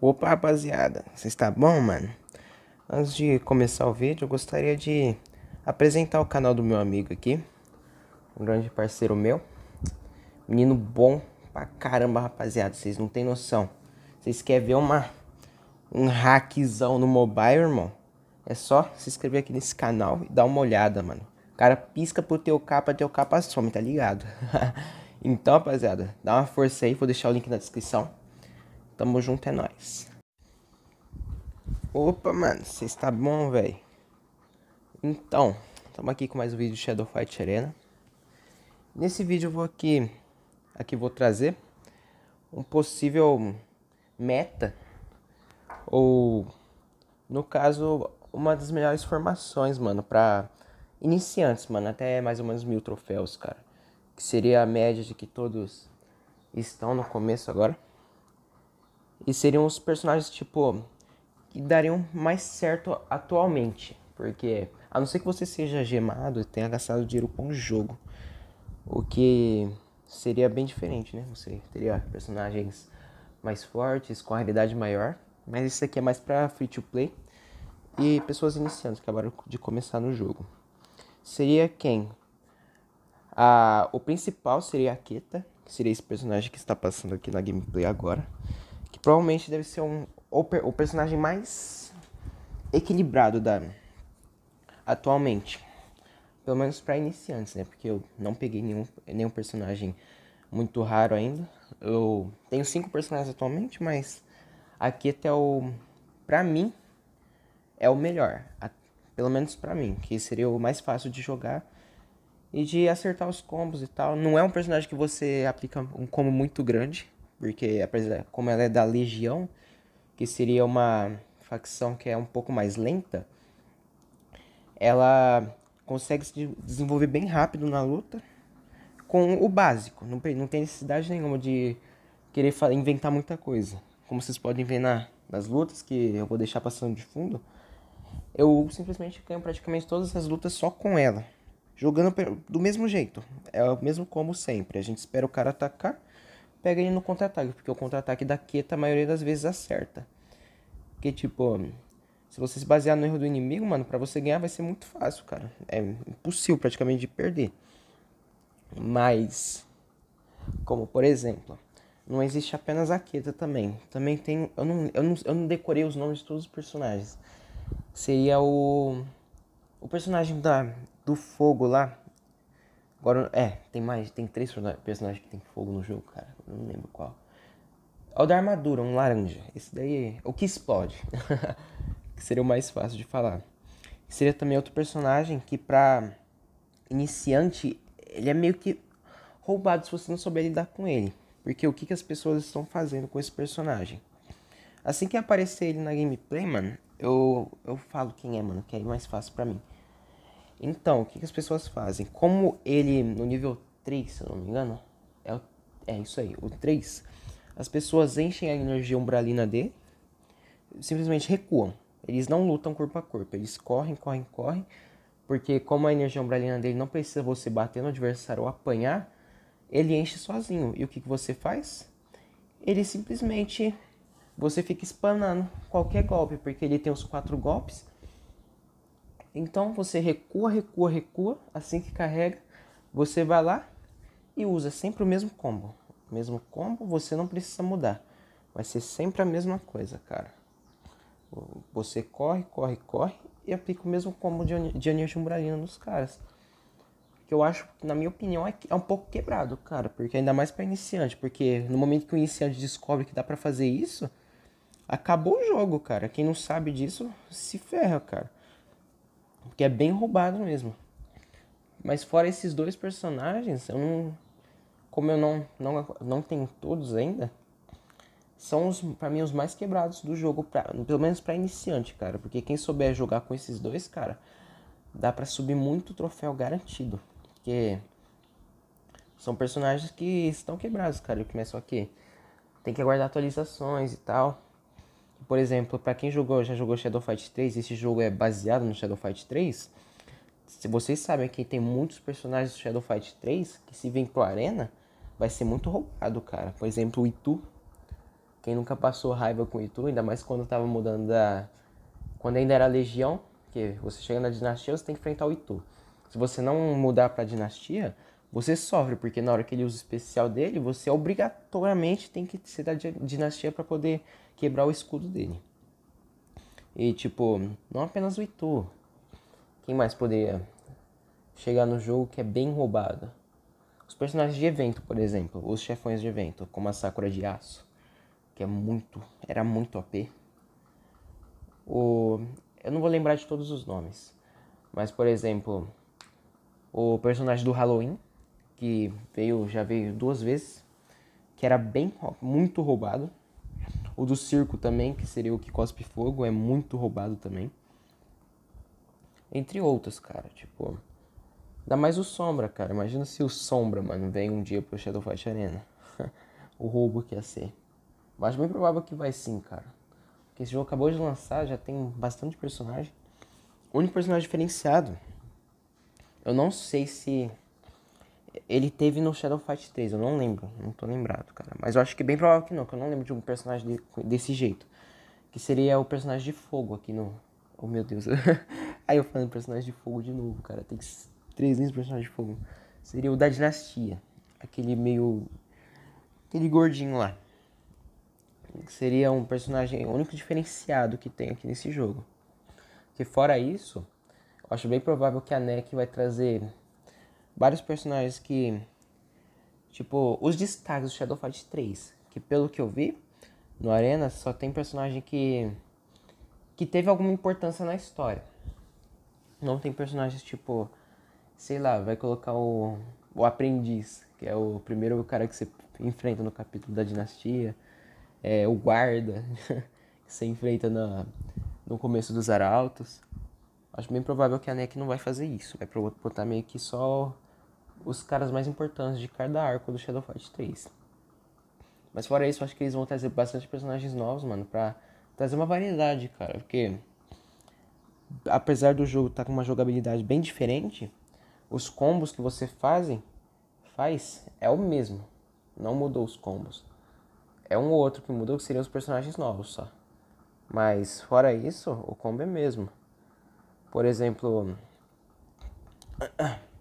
Opa, rapaziada, vocês está bom, mano? Antes de começar o vídeo, eu gostaria de apresentar o canal do meu amigo aqui, um grande parceiro meu. Menino bom pra caramba, rapaziada, vocês não tem noção. Vocês querem ver uma um hackzão no mobile, irmão? É só se inscrever aqui nesse canal e dar uma olhada, mano. O cara pisca pro teu capa, teu capa some, tá ligado? então, rapaziada, dá uma força aí, vou deixar o link na descrição. Tamo junto, é nóis. Opa, mano, você está bom, velho? Então, tamo aqui com mais um vídeo de Shadow Fight Arena. Nesse vídeo eu vou aqui, aqui vou trazer um possível meta, ou no caso, uma das melhores formações, mano, pra iniciantes, mano, até mais ou menos mil troféus, cara. Que seria a média de que todos estão no começo agora e seriam os personagens tipo que dariam mais certo atualmente, porque a não ser que você seja gemado e tenha gastado dinheiro com o jogo, o que seria bem diferente, né? Você teria personagens mais fortes, com a realidade maior, mas isso aqui é mais para free to play e pessoas iniciantes que acabaram de começar no jogo. Seria quem? Ah, o principal seria a Keta, que seria esse personagem que está passando aqui na gameplay agora que provavelmente deve ser um, o, o personagem mais equilibrado da atualmente. Pelo menos para iniciantes, né? Porque eu não peguei nenhum, nenhum personagem muito raro ainda. Eu tenho cinco personagens atualmente, mas aqui até o para mim é o melhor, pelo menos para mim, que seria o mais fácil de jogar e de acertar os combos e tal. Não é um personagem que você aplica um combo muito grande, porque como ela é da Legião, que seria uma facção que é um pouco mais lenta, ela consegue se desenvolver bem rápido na luta com o básico. Não, tem necessidade nenhuma de querer inventar muita coisa. Como vocês podem ver na, nas lutas, que eu vou deixar passando de fundo, eu simplesmente ganho praticamente todas as lutas só com ela. Jogando do mesmo jeito. É o mesmo como sempre. A gente espera o cara atacar pega ele no contra-ataque, porque o contra-ataque da queta a maioria das vezes acerta. Que tipo, se você se basear no erro do inimigo, mano, para você ganhar vai ser muito fácil, cara. É impossível praticamente de perder. Mas como por exemplo, não existe apenas a queta também. Também tem, eu não, eu não, eu não decorei os nomes de todos os personagens. Seria o o personagem da do fogo lá, Agora, é, tem mais, tem três personagens que tem fogo no jogo, cara. Eu não lembro qual. É o da armadura, um laranja. Esse daí é o que explode. que seria o mais fácil de falar. Seria também outro personagem que pra iniciante, ele é meio que roubado se você não souber lidar com ele. Porque o que, que as pessoas estão fazendo com esse personagem? Assim que aparecer ele na gameplay, mano, eu, eu falo quem é, mano, que é mais fácil para mim. Então, o que, que as pessoas fazem? Como ele, no nível 3, se eu não me engano, é, é isso aí, o 3, as pessoas enchem a energia umbralina dele, simplesmente recuam. Eles não lutam corpo a corpo, eles correm, correm, correm, porque como a energia umbralina dele não precisa você bater no adversário ou apanhar, ele enche sozinho. E o que, que você faz? Ele simplesmente você fica espanando qualquer golpe, porque ele tem os quatro golpes então você recua, recua, recua, assim que carrega, você vai lá e usa sempre o mesmo combo. O mesmo combo, você não precisa mudar. Vai ser sempre a mesma coisa, cara. Você corre, corre, corre e aplica o mesmo combo de, de anil nos caras. Que eu acho, na minha opinião, é, é um pouco quebrado, cara. Porque ainda mais para iniciante. Porque no momento que o iniciante descobre que dá para fazer isso, acabou o jogo, cara. Quem não sabe disso se ferra, cara que é bem roubado mesmo. Mas fora esses dois personagens, eu não como eu não não não tenho todos ainda, são os para mim os mais quebrados do jogo, pra, pelo menos para iniciante, cara, porque quem souber jogar com esses dois, cara, dá para subir muito troféu garantido, porque são personagens que estão quebrados, cara, que começam aqui. Tem que aguardar atualizações e tal por exemplo, para quem jogou, já jogou Shadow Fight 3, esse jogo é baseado no Shadow Fight 3. Se vocês sabem que tem muitos personagens do Shadow Fight 3 que se vêm pro arena, vai ser muito roubado, cara. Por exemplo, o Itu. Quem nunca passou raiva com o Itu, ainda mais quando tava mudando da quando ainda era legião, que você chega na dinastia, você tem que enfrentar o Itu. Se você não mudar para dinastia, você sofre, porque na hora que ele usa o especial dele, você obrigatoriamente tem que ser da dinastia para poder quebrar o escudo dele. E tipo, não apenas o Itu. Quem mais poderia chegar no jogo que é bem roubado? Os personagens de evento, por exemplo, os chefões de evento, como a Sakura de Aço, que é muito, era muito OP. O eu não vou lembrar de todos os nomes, mas por exemplo, o personagem do Halloween, que veio já veio duas vezes, que era bem muito roubado. O do circo também, que seria o que cospe fogo, é muito roubado também. Entre outras, cara, tipo. dá mais o Sombra, cara. Imagina se o Sombra, mano, vem um dia pro Shadowfight Arena. o roubo que ia ser. Mas é bem provável que vai sim, cara. Porque esse jogo acabou de lançar, já tem bastante personagem. O único personagem diferenciado. Eu não sei se ele teve no Shadow Fight 3, eu não lembro, não tô lembrado, cara. Mas eu acho que é bem provável que não, que eu não lembro de um personagem de, desse jeito. Que seria o personagem de fogo aqui no. Oh meu Deus. Aí eu falando personagem de fogo de novo, cara. Tem três 300 personagens de fogo. Seria o da dinastia. Aquele meio. Aquele gordinho lá. seria um personagem único diferenciado que tem aqui nesse jogo. Porque fora isso, eu acho bem provável que a NEC vai trazer vários personagens que. Tipo, os destaques do Shadow Fight 3. Que pelo que eu vi, no Arena só tem personagem que. que teve alguma importância na história. Não tem personagens tipo. Sei lá, vai colocar o. O aprendiz, que é o primeiro cara que você enfrenta no capítulo da dinastia. É, o guarda, que você enfrenta na, no começo dos Arautos. Acho bem provável que a NEC não vai fazer isso. Vai botar meio que só os caras mais importantes de cada arco do Shadow Fight 3. Mas fora isso, acho que eles vão trazer bastante personagens novos, mano, pra trazer uma variedade, cara. Porque, apesar do jogo estar tá com uma jogabilidade bem diferente, os combos que você fazem, faz é o mesmo. Não mudou os combos. É um outro que mudou, que seriam os personagens novos só. Mas, fora isso, o combo é mesmo. Por exemplo.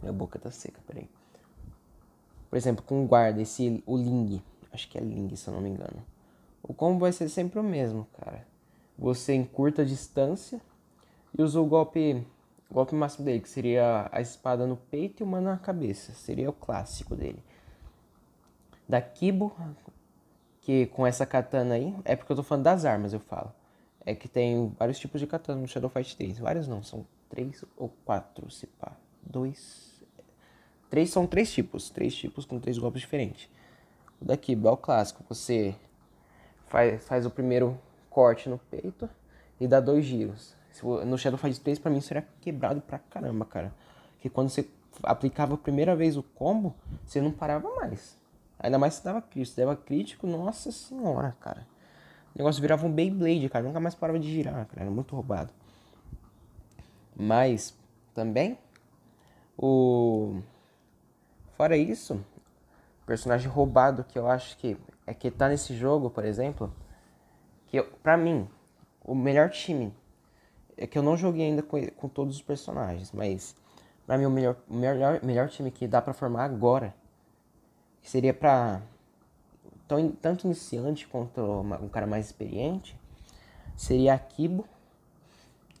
Minha boca tá seca, peraí. Por exemplo, com guarda, esse, o Ling. Acho que é Ling, se eu não me engano. O combo vai ser sempre o mesmo, cara. Você em curta distância e usa o golpe, o golpe máximo dele, que seria a espada no peito e uma na cabeça. Seria o clássico dele. Da Kibo, que com essa katana aí, é porque eu tô falando das armas, eu falo. É que tem vários tipos de katana no Shadow Fight 3. Vários não, são três ou quatro, se pá dois. Três são três tipos. Três tipos com três golpes diferentes. O daqui, é o clássico. Você faz, faz o primeiro corte no peito e dá dois giros. No Shadow Fight 3, pra mim, seria quebrado pra caramba, cara. Porque quando você aplicava a primeira vez o combo, você não parava mais. Ainda mais se dava crítico. Se dava crítico, nossa senhora, cara. O negócio virava um Beyblade, cara. Nunca mais parava de girar, cara. Era muito roubado. Mas, também, o fora isso, o personagem roubado que eu acho que é que tá nesse jogo, por exemplo, que para mim o melhor time é que eu não joguei ainda com, com todos os personagens, mas para mim o melhor, melhor, melhor time que dá para formar agora que seria para tanto iniciante quanto um cara mais experiente seria Akibo,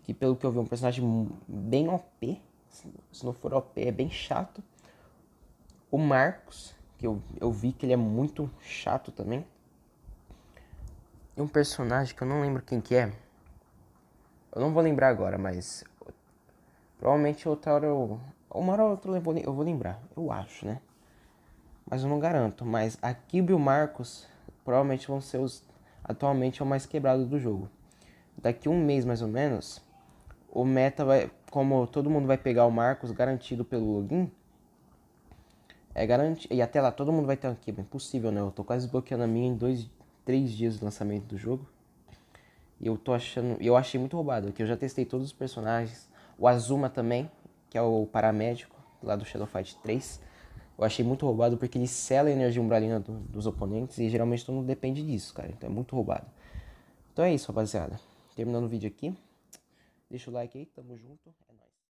que pelo que eu vi é um personagem bem OP se não for ao pé, é bem chato. O Marcos, que eu, eu vi que ele é muito chato também. E um personagem que eu não lembro quem que é. Eu não vou lembrar agora, mas. Provavelmente outra hora eu. Uma hora ou outra eu vou, eu vou lembrar, eu acho, né? Mas eu não garanto. Mas a Kibo e o Marcos provavelmente vão ser os. Atualmente é o mais quebrado do jogo. Daqui um mês mais ou menos, o meta vai como todo mundo vai pegar o Marcos garantido pelo login, é garantido. E até lá todo mundo vai ter um quebra. Impossível, né? Eu tô quase bloqueando a minha em dois, três dias do lançamento do jogo. E eu tô achando. Eu achei muito roubado, porque eu já testei todos os personagens. O Azuma também, que é o paramédico lá do Shadow Fight 3. Eu achei muito roubado porque ele sela a energia umbralina do, dos oponentes e geralmente todo mundo depende disso, cara. Então é muito roubado. Então é isso, rapaziada. Terminando o vídeo aqui. Deixa o like aí, tamo junto.